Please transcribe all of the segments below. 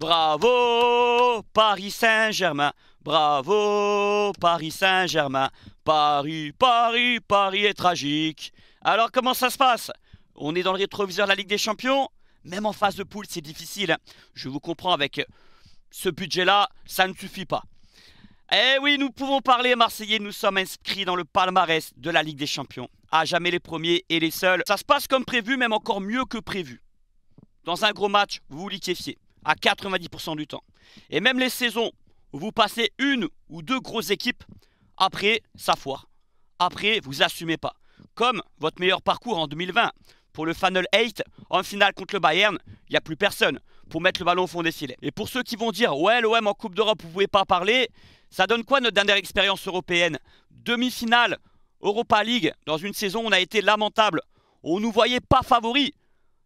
Bravo Paris Saint-Germain, bravo Paris Saint-Germain, Paris, Paris, Paris est tragique. Alors comment ça se passe On est dans le rétroviseur de la Ligue des Champions Même en phase de poule, c'est difficile. Je vous comprends, avec ce budget-là, ça ne suffit pas. Eh oui, nous pouvons parler Marseillais, nous sommes inscrits dans le palmarès de la Ligue des Champions. À jamais les premiers et les seuls. Ça se passe comme prévu, même encore mieux que prévu. Dans un gros match, vous vous liquéfiez à 90% du temps. Et même les saisons où vous passez une ou deux grosses équipes, après, ça foire. Après, vous assumez pas. Comme votre meilleur parcours en 2020. Pour le Final 8, en finale contre le Bayern, il n'y a plus personne pour mettre le ballon au fond des filets. Et pour ceux qui vont dire, ouais, l'OM en Coupe d'Europe, vous pouvez pas parler, ça donne quoi notre dernière expérience européenne Demi-finale, Europa League, dans une saison où on a été lamentable. On ne nous voyait pas favoris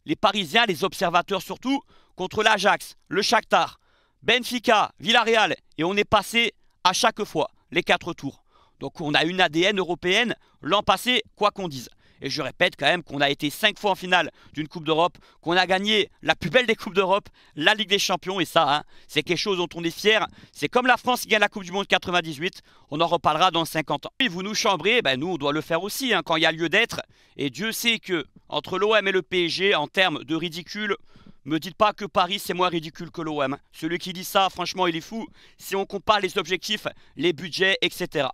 les Parisiens, les observateurs surtout, contre l'Ajax, le Shakhtar, Benfica, Villarreal, et on est passé à chaque fois les quatre tours. Donc on a une ADN européenne l'an passé, quoi qu'on dise. Et je répète quand même qu'on a été 5 fois en finale d'une Coupe d'Europe, qu'on a gagné la plus belle des Coupes d'Europe, la Ligue des Champions. Et ça, hein, c'est quelque chose dont on est fier. C'est comme la France qui gagne la Coupe du Monde 98. On en reparlera dans 50 ans. Et vous nous chambrez, ben nous, on doit le faire aussi hein, quand il y a lieu d'être. Et Dieu sait que entre l'OM et le PSG, en termes de ridicule, me dites pas que Paris c'est moins ridicule que l'OM. Celui qui dit ça, franchement, il est fou. Si on compare les objectifs, les budgets, etc.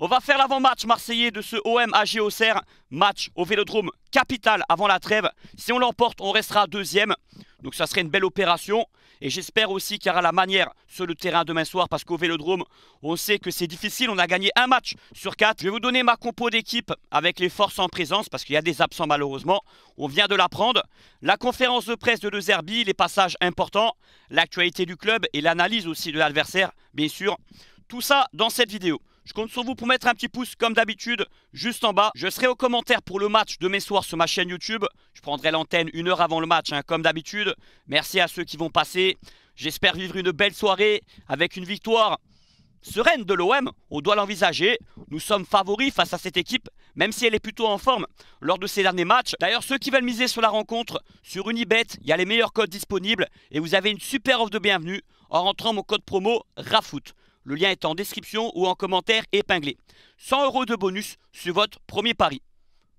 On va faire l'avant-match marseillais de ce OM à Auxerre. Match au Vélodrome, capital avant la trêve. Si on l'emporte, on restera deuxième. Donc ça serait une belle opération. Et j'espère aussi qu'il y aura la manière sur le terrain demain soir parce qu'au Vélodrome, on sait que c'est difficile. On a gagné un match sur quatre. Je vais vous donner ma compo d'équipe avec les forces en présence parce qu'il y a des absents malheureusement. On vient de l'apprendre. La conférence de presse de De Zerbi, les passages importants, l'actualité du club et l'analyse aussi de l'adversaire, bien sûr. Tout ça dans cette vidéo. Je compte sur vous pour mettre un petit pouce comme d'habitude juste en bas. Je serai aux commentaires pour le match de mes soirs sur ma chaîne YouTube. Je prendrai l'antenne une heure avant le match hein, comme d'habitude. Merci à ceux qui vont passer. J'espère vivre une belle soirée avec une victoire sereine de l'OM, on doit l'envisager. Nous sommes favoris face à cette équipe, même si elle est plutôt en forme lors de ces derniers matchs. D'ailleurs, ceux qui veulent miser sur la rencontre, sur Unibet, il y a les meilleurs codes disponibles et vous avez une super offre de bienvenue en rentrant mon code promo RAFOOT. Le lien est en description ou en commentaire épinglé. 100 euros de bonus sur votre premier pari.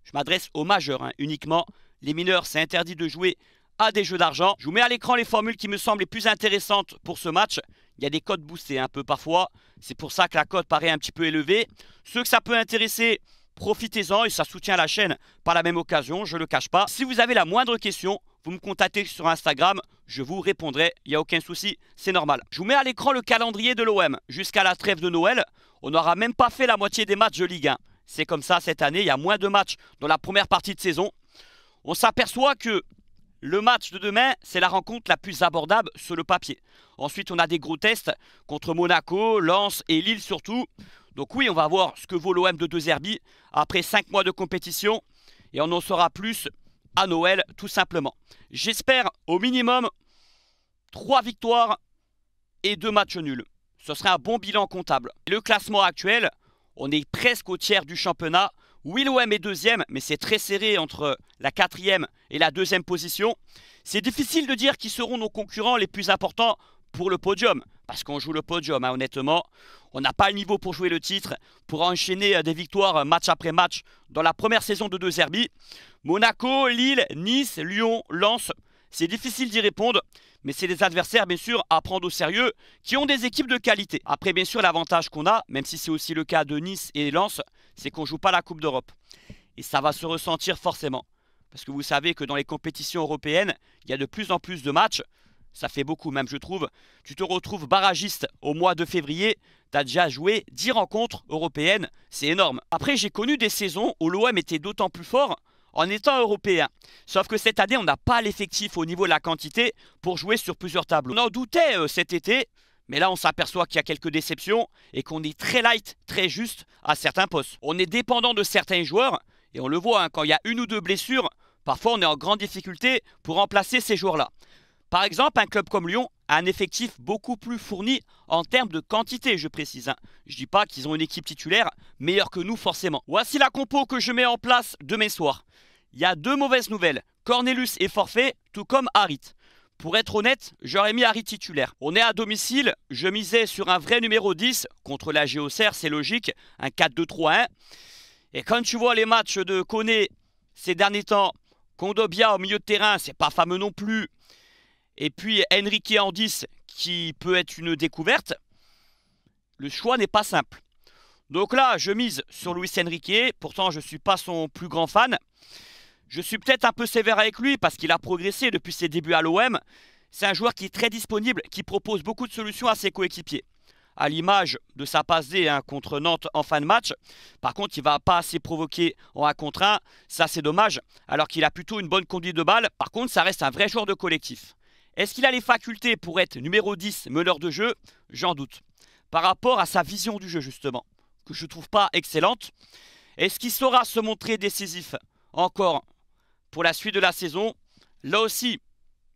Je m'adresse aux majeurs hein, uniquement. Les mineurs, c'est interdit de jouer à des jeux d'argent. Je vous mets à l'écran les formules qui me semblent les plus intéressantes pour ce match. Il y a des codes boostés un peu parfois. C'est pour ça que la cote paraît un petit peu élevée. Ceux que ça peut intéresser, profitez-en et ça soutient la chaîne par la même occasion, je ne le cache pas. Si vous avez la moindre question, vous me contactez sur Instagram, je vous répondrai, il n'y a aucun souci, c'est normal. Je vous mets à l'écran le calendrier de l'OM jusqu'à la trêve de Noël. On n'aura même pas fait la moitié des matchs de Ligue 1. C'est comme ça cette année, il y a moins de matchs dans la première partie de saison. On s'aperçoit que le match de demain, c'est la rencontre la plus abordable sur le papier. Ensuite, on a des gros tests contre Monaco, Lens et Lille surtout. Donc oui, on va voir ce que vaut l'OM de Deux Herbie après cinq mois de compétition. Et on en saura plus à Noël, tout simplement. J'espère au minimum 3 victoires et 2 matchs nuls. Ce serait un bon bilan comptable. Le classement actuel, on est presque au tiers du championnat. Willowham est deuxième, mais c'est très serré entre la quatrième et la deuxième position. C'est difficile de dire qui seront nos concurrents les plus importants pour le podium, parce qu'on joue le podium, hein, honnêtement. On n'a pas le niveau pour jouer le titre, pour enchaîner euh, des victoires euh, match après match dans la première saison de deux Zerbi. Monaco, Lille, Nice, Lyon, Lens, c'est difficile d'y répondre, mais c'est des adversaires, bien sûr, à prendre au sérieux, qui ont des équipes de qualité. Après, bien sûr, l'avantage qu'on a, même si c'est aussi le cas de Nice et Lens, c'est qu'on ne joue pas la Coupe d'Europe. Et ça va se ressentir forcément. Parce que vous savez que dans les compétitions européennes, il y a de plus en plus de matchs ça fait beaucoup même, je trouve. Tu te retrouves barragiste au mois de février. T'as déjà joué 10 rencontres européennes. C'est énorme. Après, j'ai connu des saisons où l'OM était d'autant plus fort en étant européen. Sauf que cette année, on n'a pas l'effectif au niveau de la quantité pour jouer sur plusieurs tableaux. On en doutait euh, cet été, mais là, on s'aperçoit qu'il y a quelques déceptions et qu'on est très light, très juste à certains postes. On est dépendant de certains joueurs et on le voit, hein, quand il y a une ou deux blessures, parfois on est en grande difficulté pour remplacer ces joueurs-là. Par exemple, un club comme Lyon a un effectif beaucoup plus fourni en termes de quantité, je précise. Je hein. Je dis pas qu'ils ont une équipe titulaire meilleure que nous forcément. Voici la compo que je mets en place demain soir. Il y a deux mauvaises nouvelles. Cornelius est forfait, tout comme Harit. Pour être honnête, j'aurais mis Harry titulaire. On est à domicile, je misais sur un vrai numéro 10 contre la Géocère, c'est logique, un 4-2-3-1. Et quand tu vois les matchs de Koné ces derniers temps, Kondobia au milieu de terrain, c'est pas fameux non plus. Et puis Enrique en 10, qui peut être une découverte. Le choix n'est pas simple. Donc là, je mise sur Luis Henrique. Pourtant, je ne suis pas son plus grand fan. Je suis peut-être un peu sévère avec lui parce qu'il a progressé depuis ses débuts à l'OM. C'est un joueur qui est très disponible, qui propose beaucoup de solutions à ses coéquipiers. À l'image de sa passe D hein, contre Nantes en fin de match. Par contre, il ne va pas assez provoquer en 1 contre 1. Ça, c'est dommage. Alors qu'il a plutôt une bonne conduite de balle. Par contre, ça reste un vrai joueur de collectif. Est-ce qu'il a les facultés pour être numéro 10 meneur de jeu J'en doute. Par rapport à sa vision du jeu, justement, que je ne trouve pas excellente. Est-ce qu'il saura se montrer décisif encore pour la suite de la saison Là aussi,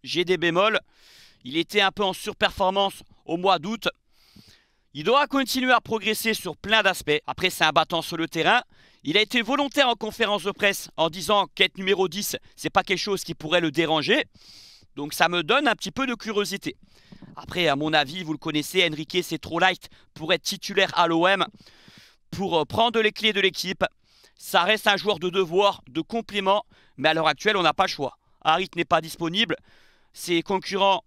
j'ai des bémols. Il était un peu en surperformance au mois d'août. Il doit continuer à progresser sur plein d'aspects. Après, c'est un battant sur le terrain. Il a été volontaire en conférence de presse en disant qu'être numéro 10, c'est pas quelque chose qui pourrait le déranger. Donc ça me donne un petit peu de curiosité. Après, à mon avis, vous le connaissez, Enrique, c'est trop light pour être titulaire à l'OM, pour euh, prendre les clés de l'équipe. Ça reste un joueur de devoir, de complément. mais à l'heure actuelle, on n'a pas le choix. Harit n'est pas disponible. Ses concurrents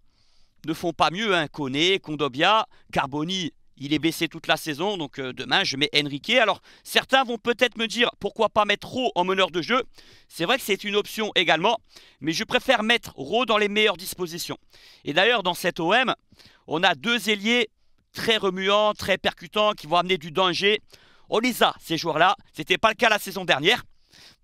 ne font pas mieux. Hein. Condobia, Carboni, il est baissé toute la saison, donc euh, demain je mets Enrique. Alors certains vont peut-être me dire pourquoi pas mettre Rowe en meneur de jeu. C'est vrai que c'est une option également, mais je préfère mettre Rowe dans les meilleures dispositions. Et d'ailleurs dans cette OM, on a deux ailiers très remuants, très percutants, qui vont amener du danger. On les ces joueurs-là. ce n'était pas le cas la saison dernière.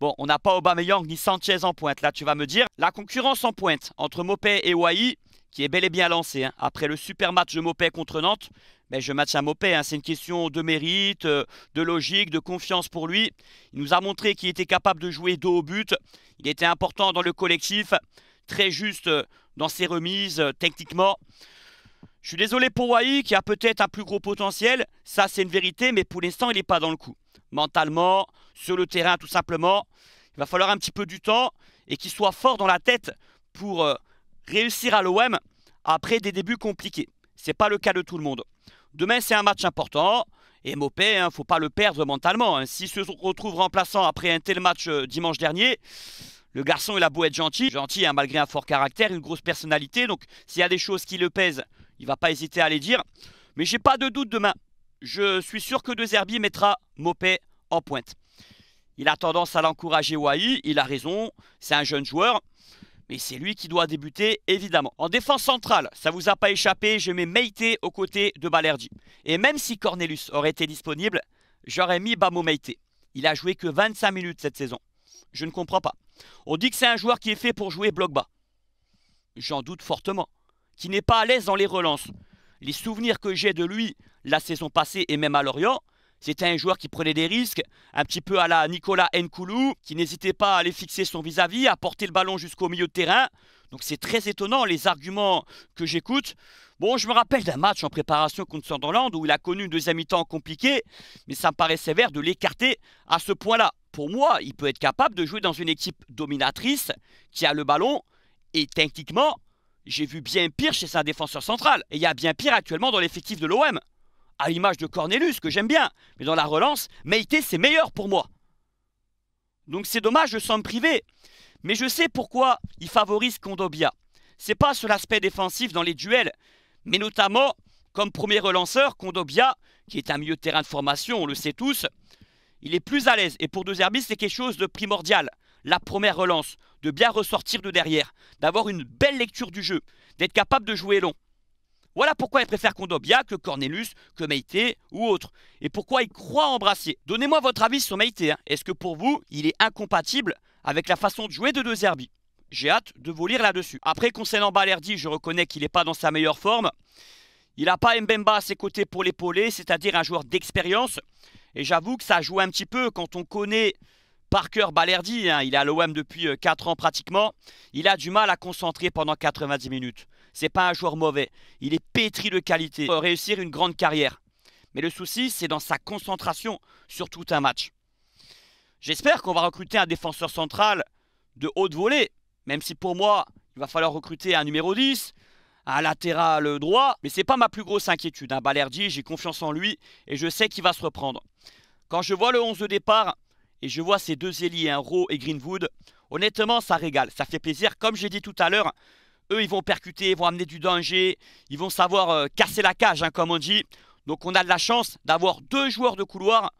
Bon, on n'a pas Aubameyang ni Sanchez en pointe, là tu vas me dire. La concurrence en pointe entre Mopé et Wai, qui est bel et bien lancée, hein, après le super match de Mopé contre Nantes, je match à Mopé, hein. c'est une question de mérite, euh, de logique, de confiance pour lui. Il nous a montré qu'il était capable de jouer dos au but, il était important dans le collectif, très juste euh, dans ses remises euh, techniquement. Je suis désolé pour Wai qui a peut-être un plus gros potentiel, ça c'est une vérité, mais pour l'instant il n'est pas dans le coup. Mentalement, sur le terrain tout simplement, il va falloir un petit peu du temps et qu'il soit fort dans la tête pour réussir à l'OM après des débuts compliqués. ce n'est pas le cas de tout le monde. Demain, c'est un match important. Et Mopé, ne hein, faut pas le perdre mentalement. Hein. S'il se retrouve remplaçant après un tel match euh, dimanche dernier, le garçon, il a beau être gentil. Gentil, hein, malgré un fort caractère, une grosse personnalité. Donc, s'il y a des choses qui le pèsent, il va pas hésiter à les dire. Mais j'ai pas de doute demain. Je suis sûr que De Zerbi mettra Mopé en pointe. Il a tendance à l'encourager Wai, il a raison, c'est un jeune joueur mais c'est lui qui doit débuter évidemment. En défense centrale, ça vous a pas échappé, je mets Meite aux côtés de Balerdi. Et même si Cornelius aurait été disponible, j'aurais mis Bamo Meite. Il a joué que 25 minutes cette saison. Je ne comprends pas. On dit que c'est un joueur qui est fait pour jouer bloc bas. J'en doute fortement. Qui n'est pas à l'aise dans les relances. Les souvenirs que j'ai de lui la saison passée et même à Lorient, c'était un joueur qui prenait des risques, un petit peu à la Nicolas Nkoulou, qui n'hésitait pas à aller fixer son vis-à-vis, -à, porter le ballon jusqu'au milieu de terrain. Donc c'est très étonnant les arguments que j'écoute. Bon, je me rappelle d'un match en préparation contre Sunderland où il a connu une deuxième mi-temps compliquée, mais ça me paraît sévère de l'écarter à ce point-là. Pour moi, il peut être capable de jouer dans une équipe dominatrice qui a le ballon et techniquement, j'ai vu bien pire chez sa défenseur central. Et il y a bien pire actuellement dans l'effectif de l'OM à l'image de Cornelius, que j'aime bien. Mais dans la relance, Meite, c'est meilleur pour moi. Donc c'est dommage de s'en priver. Mais je sais pourquoi il favorise Kondobia. C'est pas sur l'aspect défensif dans les duels, mais notamment comme premier relanceur, Kondobia, qui est un milieu de terrain de formation, on le sait tous, il est plus à l'aise. Et pour deux Herbis, c'est quelque chose de primordial. La première relance, de bien ressortir de derrière, d'avoir une belle lecture du jeu, d'être capable de jouer long. Voilà pourquoi il préfère Condobia que Cornelius, que Meite ou autre. Et pourquoi il croit embrasser. Donnez-moi votre avis sur Meite. Hein. Est-ce que pour vous, il est incompatible avec la façon de jouer de deux Zerbi J'ai hâte de vous lire là-dessus. Après, concernant Balerdi, je reconnais qu'il n'est pas dans sa meilleure forme. Il n'a pas Mbemba à ses côtés pour l'épauler, c'est-à-dire un joueur d'expérience. Et j'avoue que ça joue un petit peu quand on connaît Parker Balerdi. Hein. Il est à l'OM depuis 4 euh, ans pratiquement. Il a du mal à concentrer pendant 90 minutes. C'est pas un joueur mauvais. Il est pétri de qualité. Pour réussir une grande carrière. Mais le souci, c'est dans sa concentration sur tout un match. J'espère qu'on va recruter un défenseur central de haute volée. Même si pour moi, il va falloir recruter un numéro 10, un latéral droit. Mais c'est pas ma plus grosse inquiétude. Un hein. Balerdi, j'ai confiance en lui et je sais qu'il va se reprendre. Quand je vois le 11 de départ et je vois ces deux ailiers, un hein, et Greenwood, honnêtement, ça régale. Ça fait plaisir. Comme j'ai dit tout à l'heure, eux, ils vont percuter, ils vont amener du danger, ils vont savoir euh, casser la cage, hein, comme on dit. Donc on a de la chance d'avoir deux joueurs de couloir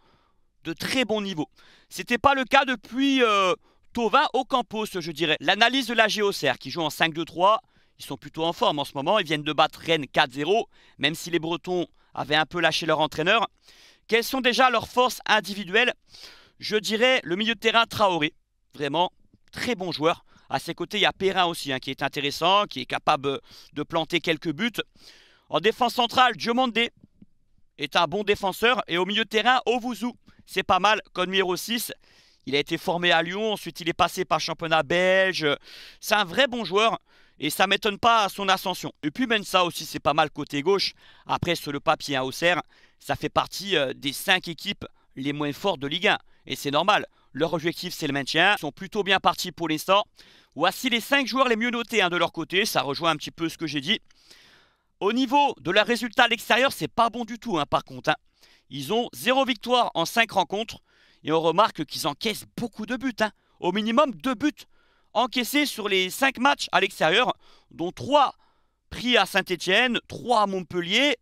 de très bon niveau. Ce n'était pas le cas depuis euh, au campus, je dirais. L'analyse de la géocère qui joue en 5-2-3, ils sont plutôt en forme en ce moment. Ils viennent de battre Rennes 4-0, même si les Bretons avaient un peu lâché leur entraîneur. Quelles sont déjà leurs forces individuelles Je dirais le milieu de terrain Traoré, vraiment très bon joueur. À ses côtés, il y a Perrin aussi, hein, qui est intéressant, qui est capable euh, de planter quelques buts. En défense centrale, Diomandé est un bon défenseur. Et au milieu de terrain, Ovouzou, c'est pas mal, comme numéro 6. Il a été formé à Lyon, ensuite il est passé par championnat belge. C'est un vrai bon joueur et ça m'étonne pas à son ascension. Et puis ça aussi, c'est pas mal côté gauche. Après, sur le papier, à hein, Auxerre, ça fait partie euh, des 5 équipes les moins fortes de Ligue 1. Et c'est normal. Leur objectif, c'est le maintien. Ils sont plutôt bien partis pour l'instant. Voici les 5 joueurs les mieux notés hein, de leur côté, ça rejoint un petit peu ce que j'ai dit. Au niveau de leurs résultat à l'extérieur, c'est pas bon du tout hein, par contre. Hein. Ils ont 0 victoire en 5 rencontres et on remarque qu'ils encaissent beaucoup de buts. Au minimum 2 buts encaissés sur les 5 matchs à l'extérieur, dont 3 pris à Saint-Etienne, 3 à Montpellier.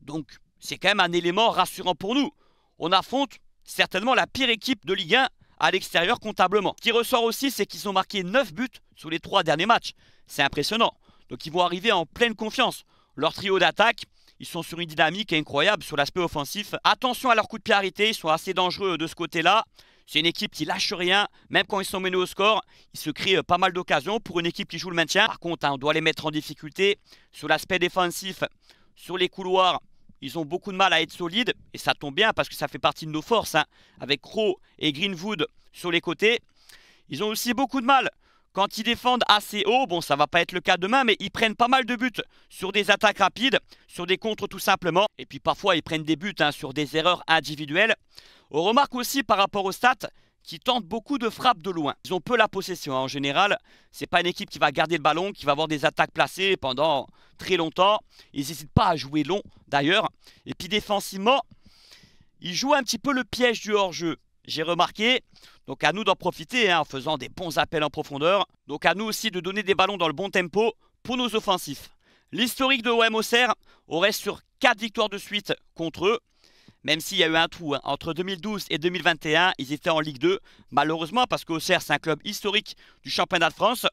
Donc c'est quand même un élément rassurant pour nous. On affronte certainement la pire équipe de Ligue 1 à l'extérieur comptablement. Ce qui ressort aussi, c'est qu'ils ont marqué 9 buts sur les 3 derniers matchs. C'est impressionnant. Donc ils vont arriver en pleine confiance. Leur trio d'attaque, ils sont sur une dynamique incroyable sur l'aspect offensif. Attention à leur coup de pied arrêté, ils sont assez dangereux de ce côté-là. C'est une équipe qui lâche rien, même quand ils sont menés au score, ils se créent euh, pas mal d'occasions pour une équipe qui joue le maintien. Par contre, hein, on doit les mettre en difficulté sur l'aspect défensif, sur les couloirs, ils ont beaucoup de mal à être solides, et ça tombe bien parce que ça fait partie de nos forces, hein. avec Crow et Greenwood sur les côtés. Ils ont aussi beaucoup de mal quand ils défendent assez haut, bon ça va pas être le cas demain, mais ils prennent pas mal de buts sur des attaques rapides, sur des contres tout simplement. Et puis parfois ils prennent des buts hein, sur des erreurs individuelles. On remarque aussi par rapport aux stats qui tentent beaucoup de frappes de loin. Ils ont peu la possession. Hein. En général, c'est pas une équipe qui va garder le ballon, qui va avoir des attaques placées pendant très longtemps. Ils n'hésitent pas à jouer long, d'ailleurs. Et puis défensivement, ils jouent un petit peu le piège du hors-jeu. J'ai remarqué, donc à nous d'en profiter hein, en faisant des bons appels en profondeur. Donc à nous aussi de donner des ballons dans le bon tempo pour nos offensifs. L'historique de OM Auxerre, sur 4 victoires de suite contre eux même s'il y a eu un trou. Hein. Entre 2012 et 2021, ils étaient en Ligue 2, malheureusement, parce qu'Auxerre, c'est un club historique du championnat de France.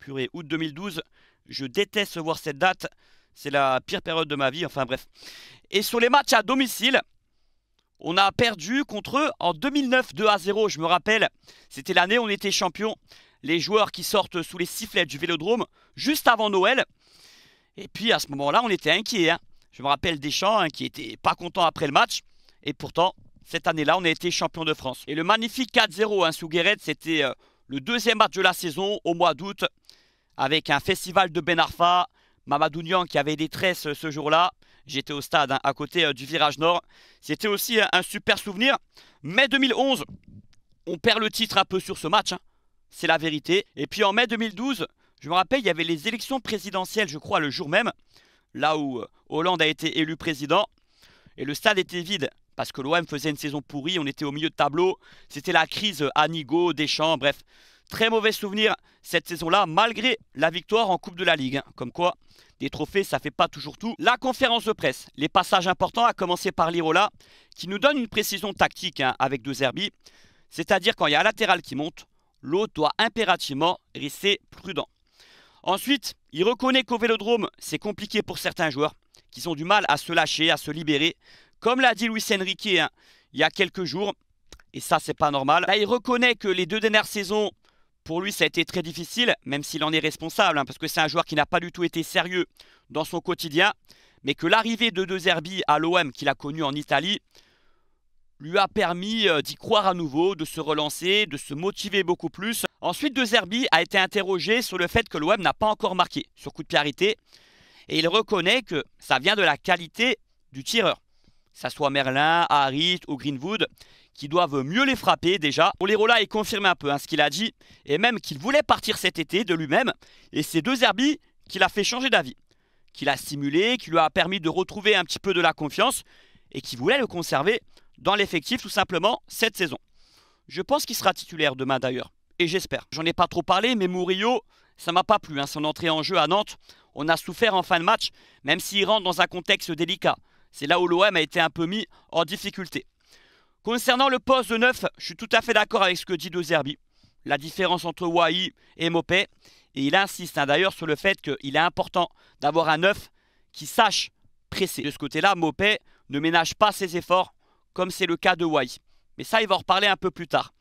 Purée, août 2012, je déteste voir cette date. C'est la pire période de ma vie, enfin bref. Et sur les matchs à domicile, on a perdu contre eux en 2009, 2 à 0, je me rappelle. C'était l'année où on était champion. Les joueurs qui sortent sous les sifflets du Vélodrome juste avant Noël. Et puis à ce moment-là, on était inquiets. Hein. Je me rappelle Deschamps hein, qui était pas content après le match. Et pourtant, cette année-là, on a été champion de France. Et le magnifique 4-0 hein, sous Guéret, c'était euh, le deuxième match de la saison au mois d'août avec un festival de Benarfa, Arfa, Mamadou Nyan qui avait des tresses euh, ce jour-là. J'étais au stade hein, à côté euh, du virage nord. C'était aussi un, super souvenir. Mai 2011, on perd le titre un peu sur ce match. C'est la vérité. Et puis en mai 2012, je me rappelle, il y avait les élections présidentielles, je crois, le jour même là où euh, Hollande a été élu président. Et le stade était vide parce que l'OM faisait une saison pourrie, on était au milieu de tableau, c'était la crise Anigo, Deschamps, bref, très mauvais souvenir cette saison-là, malgré la victoire en Coupe de la Ligue. Hein. Comme quoi, des trophées, ça fait pas toujours tout. La conférence de presse, les passages importants, à commencer par Lirola, qui nous donne une précision tactique hein, avec deux Zerbi, c'est-à-dire quand il y a un latéral qui monte, l'autre doit impérativement rester prudent. Ensuite, il reconnaît qu'au vélodrome, c'est compliqué pour certains joueurs qui ont du mal à se lâcher, à se libérer. Comme l'a dit Luis Enrique hein, il y a quelques jours, et ça, c'est pas normal. il reconnaît que les deux dernières saisons, pour lui, ça a été très difficile, même s'il en est responsable, hein, parce que c'est un joueur qui n'a pas du tout été sérieux dans son quotidien. Mais que l'arrivée de deux Zerbi à l'OM qu'il a connu en Italie, lui a permis euh, d'y croire à nouveau, de se relancer, de se motiver beaucoup plus. Ensuite, De Zerbi a été interrogé sur le fait que l'OM n'a pas encore marqué sur coup de pied et il reconnaît que ça vient de la qualité du tireur. ça soit Merlin, Harit ou Greenwood qui doivent mieux les frapper déjà. Pour Olerola est confirmé un peu hein, ce qu'il a dit et même qu'il voulait partir cet été de lui-même et c'est De Zerbi qui l'a fait changer d'avis, qui l'a stimulé, qui lui a permis de retrouver un petit peu de la confiance et qui voulait le conserver dans l'effectif tout simplement cette saison. Je pense qu'il sera titulaire demain d'ailleurs, et j'espère. J'en ai pas trop parlé, mais Murillo, ça m'a pas plu. Hein, son entrée en jeu à Nantes, on a souffert en fin de match, même s'il rentre dans un contexte délicat. C'est là où l'OM a été un peu mis en difficulté. Concernant le poste de 9, je suis tout à fait d'accord avec ce que dit De Zerbi. La différence entre Wai et Mopé. Et il insiste hein, d'ailleurs sur le fait qu'il est important d'avoir un 9 qui sache presser. De ce côté-là, Mopé ne ménage pas ses efforts comme c'est le cas de Wai. Mais ça, il va en reparler un peu plus tard.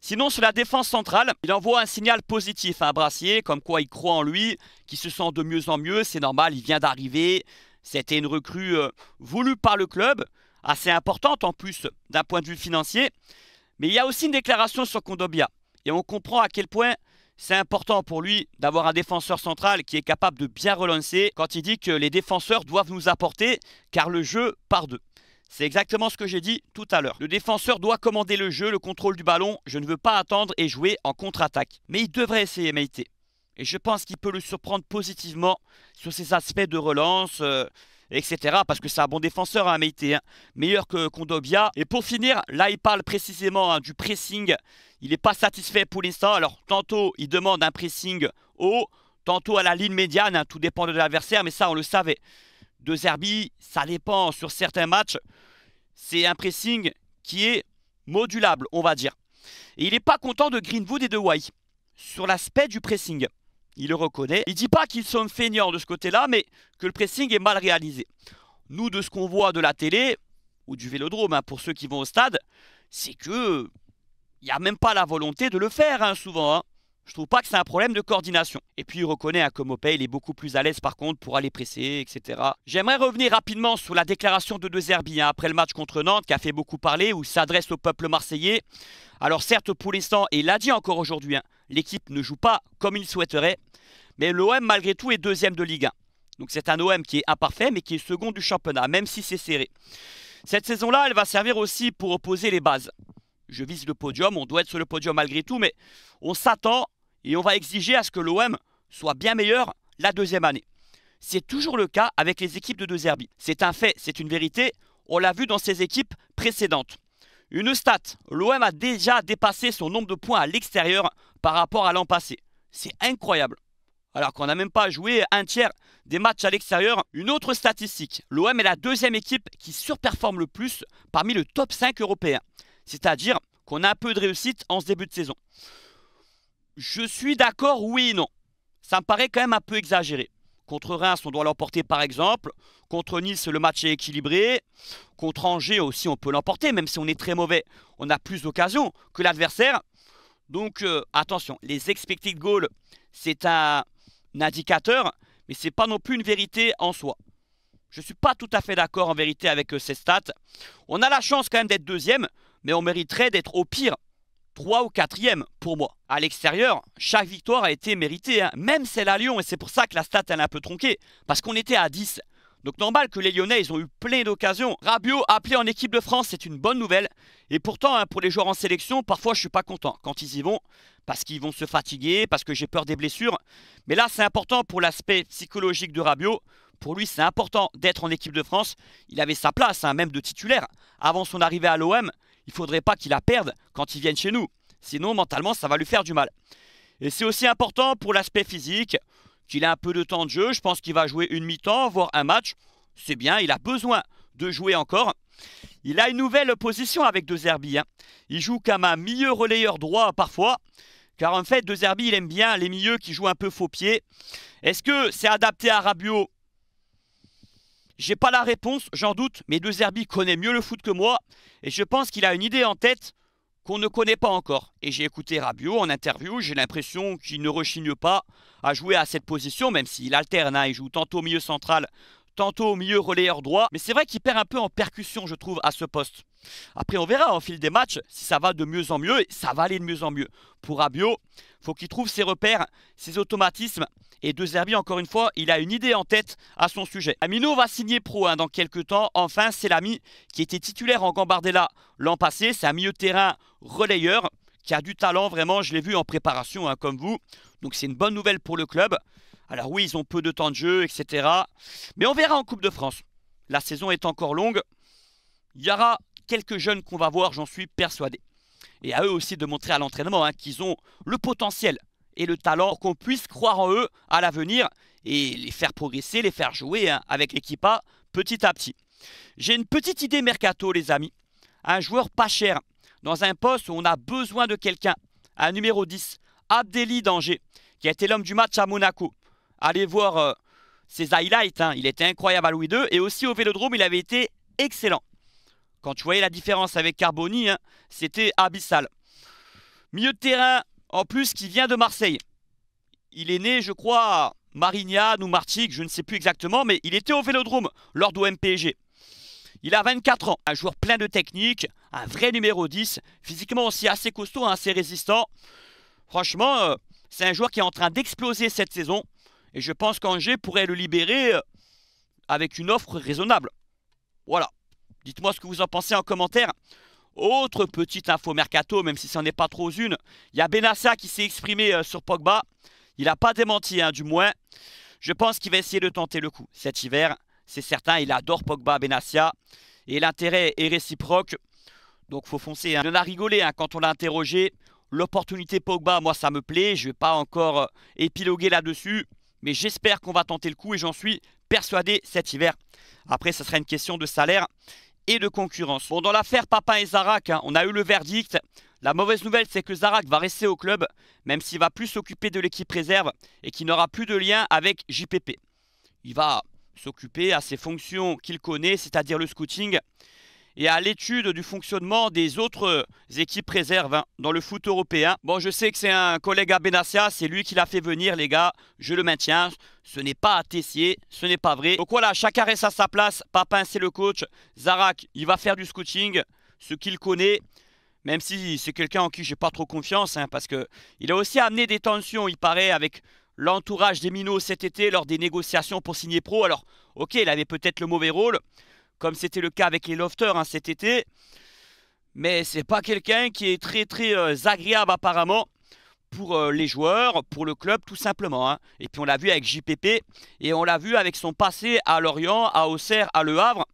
Sinon, sur la défense centrale, il envoie un signal positif à Brassier, comme quoi il croit en lui, qui se sent de mieux en mieux, c'est normal, il vient d'arriver, c'était une recrue euh, voulue par le club, assez importante en plus d'un point de vue financier. Mais il y a aussi une déclaration sur Kondobia. et on comprend à quel point c'est important pour lui d'avoir un défenseur central qui est capable de bien relancer quand il dit que les défenseurs doivent nous apporter, car le jeu part d'eux. C'est exactement ce que j'ai dit tout à l'heure. Le défenseur doit commander le jeu, le contrôle du ballon. Je ne veux pas attendre et jouer en contre-attaque. Mais il devrait essayer Meite. Et je pense qu'il peut le surprendre positivement sur ses aspects de relance, euh, etc. Parce que c'est un bon défenseur, hein, Meite. Hein. Meilleur que Kondobia. Et pour finir, là, il parle précisément hein, du pressing. Il n'est pas satisfait pour l'instant. Alors, tantôt, il demande un pressing haut, tantôt à la ligne médiane. tout dépend de l'adversaire, mais ça, on le savait de Zerbi, ça dépend. Sur certains matchs, c'est un pressing qui est modulable, on va dire. Et il n'est pas content de Greenwood et de Wai. sur l'aspect du pressing. Il le reconnaît. Il dit pas qu'ils sont feignants de ce côté-là, mais que le pressing est mal réalisé. Nous, de ce qu'on voit de la télé, ou du vélodrome, hein, pour ceux qui vont au stade, c'est que il n'y a même pas la volonté de le faire hein, souvent. Hein. Je trouve pas que c'est un problème de coordination. Et puis il reconnaît à comme il est beaucoup plus à l'aise par contre pour aller presser, etc. J'aimerais revenir rapidement sur la déclaration de De hein, après le match contre Nantes qui a fait beaucoup parler, où il s'adresse au peuple marseillais. Alors certes pour l'instant, et il l'a dit encore aujourd'hui, hein, l'équipe ne joue pas comme il souhaiterait, mais l'OM malgré tout est deuxième de Ligue 1. Donc c'est un OM qui est imparfait mais qui est second du championnat, même si c'est serré. Cette saison-là, elle va servir aussi pour opposer les bases je vise le podium, on doit être sur le podium malgré tout, mais on s'attend et on va exiger à ce que l'OM soit bien meilleur la deuxième année. C'est toujours le cas avec les équipes de deux C'est un fait, c'est une vérité, on l'a vu dans ses équipes précédentes. Une stat, l'OM a déjà dépassé son nombre de points à l'extérieur par rapport à l'an passé. C'est incroyable. Alors qu'on n'a même pas joué un tiers des matchs à l'extérieur. Une autre statistique, l'OM est la deuxième équipe qui surperforme le plus parmi le top 5 européen. C'est-à-dire qu'on a un peu de réussite en ce début de saison. Je suis d'accord, oui et non. Ça me paraît quand même un peu exagéré. Contre Reims, on doit l'emporter par exemple. Contre Nice, le match est équilibré. Contre Angers aussi, on peut l'emporter, même si on est très mauvais. On a plus d'occasion que l'adversaire. Donc euh, attention, les expected goals, c'est un, indicateur, mais c'est pas non plus une vérité en soi. Je ne suis pas tout à fait d'accord en vérité avec euh, ces stats. On a la chance quand même d'être deuxième, mais on mériterait d'être au pire 3 ou 4e pour moi. À l'extérieur, chaque victoire a été méritée, hein. même celle à Lyon, et c'est pour ça que la stat est un peu tronquée, parce qu'on était à 10. Donc normal que les Lyonnais, ils ont eu plein d'occasions. Rabiot appelé en équipe de France, c'est une bonne nouvelle. Et pourtant, hein, pour les joueurs en sélection, parfois je suis pas content quand ils y vont, parce qu'ils vont se fatiguer, parce que j'ai peur des blessures. Mais là, c'est important pour l'aspect psychologique de Rabiot. Pour lui, c'est important d'être en équipe de France. Il avait sa place, hein, même de titulaire, avant son arrivée à l'OM il faudrait pas qu'il la perde quand il vienne chez nous. Sinon, mentalement, ça va lui faire du mal. Et c'est aussi important pour l'aspect physique, qu'il ait un peu de temps de jeu. Je pense qu'il va jouer une mi-temps, voire un match. C'est bien, il a besoin de jouer encore. Il a une nouvelle position avec De hein. Il joue comme un milieu relayeur droit parfois. Car en fait, De Zerbi, il aime bien les milieux qui jouent un peu faux pied. Est-ce que c'est adapté à Rabiot j'ai pas la réponse, j'en doute, mais De Zerbi connaît mieux le foot que moi, et je pense qu'il a une idée en tête qu'on ne connaît pas encore. Et j'ai écouté Rabiot en interview, j'ai l'impression qu'il ne rechigne pas à jouer à cette position, même s'il alterne, hein, il joue tantôt au milieu central, tantôt au milieu relayeur droit. Mais c'est vrai qu'il perd un peu en percussion, je trouve, à ce poste. Après, on verra en fil des matchs si ça va de mieux en mieux, et ça va aller de mieux en mieux. Pour Rabiot, faut qu'il trouve ses repères, ses automatismes. Et De Zerbi, encore une fois, il a une idée en tête à son sujet. Amino va signer pro dans quelques temps. Enfin, c'est l'ami qui était titulaire en Gambardella l'an passé. C'est un milieu de terrain relayeur qui a du talent, vraiment. Je l'ai vu en préparation, hein, comme vous. Donc, c'est une bonne nouvelle pour le club. Alors, oui, ils ont peu de temps de jeu, etc. Mais on verra en Coupe de France. La saison est encore longue. Il y aura quelques jeunes qu'on va voir, j'en suis persuadé et à eux aussi de montrer à l'entraînement hein, qu'ils ont le potentiel et le talent qu'on puisse croire en eux à l'avenir et les faire progresser, les faire jouer hein, avec l'équipe A petit à petit. J'ai une petite idée mercato les amis, un joueur pas cher dans un poste où on a besoin de quelqu'un, un numéro 10, Abdelli d'Angers, qui a été l'homme du match à Monaco. Allez voir euh, ses highlights, hein. il était incroyable à Louis II et aussi au Vélodrome il avait été excellent. Quand tu voyais la différence avec Carboni, hein, c'était abyssal. Milieu de terrain, en plus, qui vient de Marseille. Il est né, je crois, Marignane ou Martigues, je ne sais plus exactement, mais il était au Vélodrome lors d'OMPG. Il a 24 ans, un joueur plein de technique, un vrai numéro 10, physiquement aussi assez costaud, hein, assez résistant. Franchement, euh, c'est un joueur qui est en train d'exploser cette saison. Et je pense qu'Angers pourrait le libérer euh, avec une offre raisonnable. Voilà. Dites-moi ce que vous en pensez en commentaire. Autre petite info mercato, même si ce n'est pas trop une, il y a Benassa qui s'est exprimé euh, sur Pogba. Il n'a pas démenti, hein, du moins. Je pense qu'il va essayer de tenter le coup cet hiver. C'est certain, il adore Pogba, Benassia. Et l'intérêt est réciproque. Donc faut foncer. Il hein. en a rigolé hein, quand on l'a interrogé. L'opportunité Pogba, moi ça me plaît. Je ne vais pas encore euh, épiloguer là-dessus. Mais j'espère qu'on va tenter le coup et j'en suis persuadé cet hiver. Après, ce sera une question de salaire et de concurrence. Bon, dans l'affaire Papin et Zarak, hein, on a eu le verdict. La mauvaise nouvelle, c'est que Zarak va rester au club, même s'il va plus s'occuper de l'équipe réserve et qu'il n'aura plus de lien avec JPP. Il va s'occuper à ses fonctions qu'il connaît, c'est-à-dire le scouting et à l'étude du fonctionnement des autres euh, équipes réserves hein, dans le foot européen. Bon, je sais que c'est un collègue à Benassia, c'est lui qui l'a fait venir, les gars. Je le maintiens. Ce n'est pas à Tessier, ce n'est pas vrai. Donc voilà, chacun reste à sa place. Papin, c'est le coach. Zarak, il va faire du scouting, ce qu'il connaît. Même si c'est quelqu'un en qui je n'ai pas trop confiance, hein, parce qu'il a aussi amené des tensions, il paraît, avec l'entourage des Minots cet été lors des négociations pour signer pro. Alors, ok, il avait peut-être le mauvais rôle, comme c'était le cas avec les lofters hein, cet été. Mais c'est pas quelqu'un qui est très très euh, agréable apparemment pour euh, les joueurs, pour le club tout simplement. Hein. Et puis on l'a vu avec JPP et on l'a vu avec son passé à Lorient, à Auxerre, à Le Havre.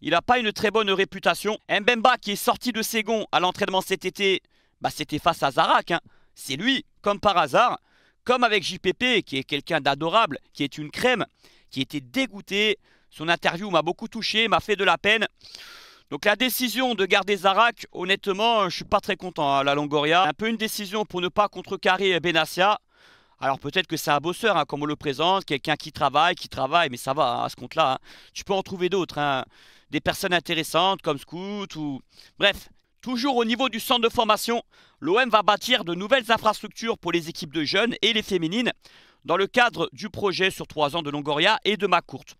Il n'a pas une très bonne réputation. Mbemba qui est sorti de Ségon à l'entraînement cet été, bah, c'était face à Zarak. Hein. C'est lui, comme par hasard, comme avec JPP qui est quelqu'un d'adorable, qui est une crème, qui était dégoûté son interview m'a beaucoup touché, m'a fait de la peine. Donc la décision de garder Zarak, honnêtement, je suis pas très content à hein, la Longoria. Un peu une décision pour ne pas contrecarrer Benassia. Alors peut-être que c'est un bosseur, hein, comme on le présente, quelqu'un qui travaille, qui travaille, mais ça va hein, à ce compte-là. Tu peux en trouver d'autres, des personnes intéressantes comme Scout ou... Bref, toujours au niveau du centre de formation, l'OM va bâtir de nouvelles infrastructures pour les équipes de jeunes et les féminines dans le cadre du projet sur trois ans de Longoria et de Macourte.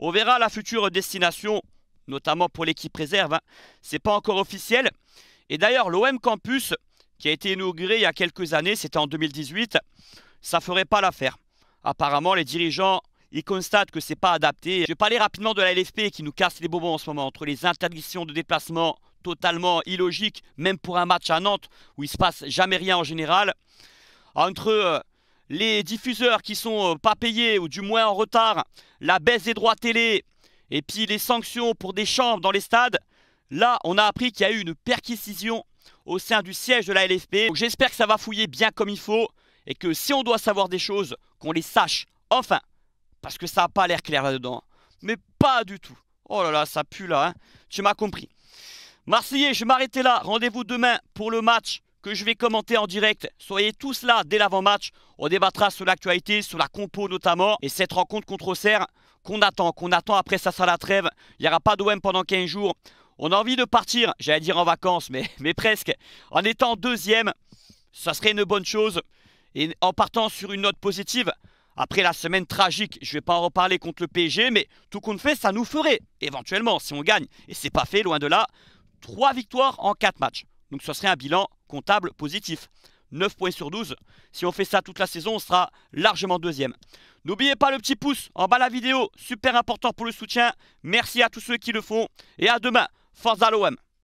On verra la future destination, notamment pour l'équipe réserve. Ce hein. C'est pas encore officiel. Et d'ailleurs, l'OM Campus, qui a été inauguré il y a quelques années, c'était en 2018, ça ferait pas l'affaire. Apparemment, les dirigeants ils constatent que c'est pas adapté. Je vais parler rapidement de la LFP qui nous casse les bonbons en ce moment entre les interdictions de déplacement totalement illogiques, même pour un match à Nantes où il se passe jamais rien en général, entre euh, les diffuseurs qui sont euh, pas payés ou du moins en retard, la baisse des droits télé et puis les sanctions pour des chambres dans les stades, là on a appris qu'il y a eu une perquisition au sein du siège de la LFP. J'espère que ça va fouiller bien comme il faut et que si on doit savoir des choses, qu'on les sache enfin, parce que ça n'a pas l'air clair là-dedans, mais pas du tout. Oh là là, ça pue là, hein tu m'as compris. Marseillais, je vais m'arrêter là. Rendez-vous demain pour le match je vais commenter en direct. Soyez tous là dès l'avant-match. On débattra sur l'actualité, sur la compo notamment. Et cette rencontre contre Auxerre qu'on attend, qu'on attend après sa salle la trêve. Il n'y aura pas d'OM pendant 15 jours. On a envie de partir, j'allais dire en vacances, mais, mais presque. En étant deuxième, ça serait une bonne chose. Et en partant sur une note positive, après la semaine tragique, je ne vais pas en reparler contre le PSG, mais tout compte fait, ça nous ferait, éventuellement, si on gagne. Et c'est pas fait, loin de là. Trois victoires en quatre matchs. Donc ce serait un bilan comptable positif. 9 points sur 12. Si on fait ça toute la saison, on sera largement deuxième. N'oubliez pas le petit pouce en bas de la vidéo, super important pour le soutien. Merci à tous ceux qui le font et à demain. Forza l'OM